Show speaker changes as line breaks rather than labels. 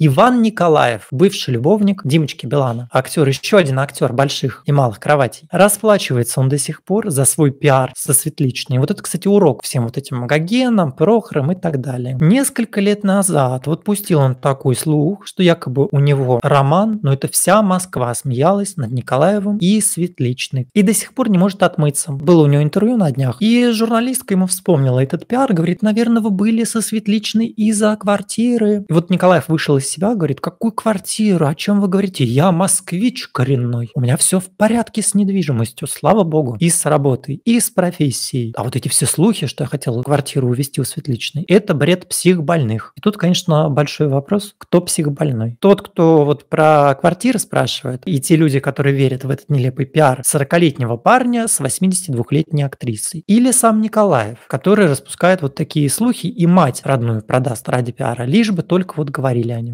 Иван Николаев, бывший любовник Димочки Билана, актер, еще один актер больших и малых кроватей, расплачивается он до сих пор за свой пиар со Светличной. Вот это, кстати, урок всем вот этим Гогенам, Прохорам и так далее. Несколько лет назад вот пустил он такой слух, что якобы у него роман, но это вся Москва смеялась над Николаевым и Светличной. И до сих пор не может отмыться. Было у него интервью на днях, и журналистка ему вспомнила этот пиар, говорит, наверное, вы были со Светличной из-за квартиры. И вот Николаев вышел из себя, говорит, какую квартиру, о чем вы говорите? Я москвич коренной. У меня все в порядке с недвижимостью, слава богу. И с работой, и с профессией. А вот эти все слухи, что я хотел квартиру увезти у Светличной, это бред психбольных. И тут, конечно, большой вопрос, кто психбольной? Тот, кто вот про квартиры спрашивает, и те люди, которые верят в этот нелепый пиар 40-летнего парня с 82-летней актрисой. Или сам Николаев, который распускает вот такие слухи и мать родную продаст ради пиара, лишь бы только вот говорили о нем.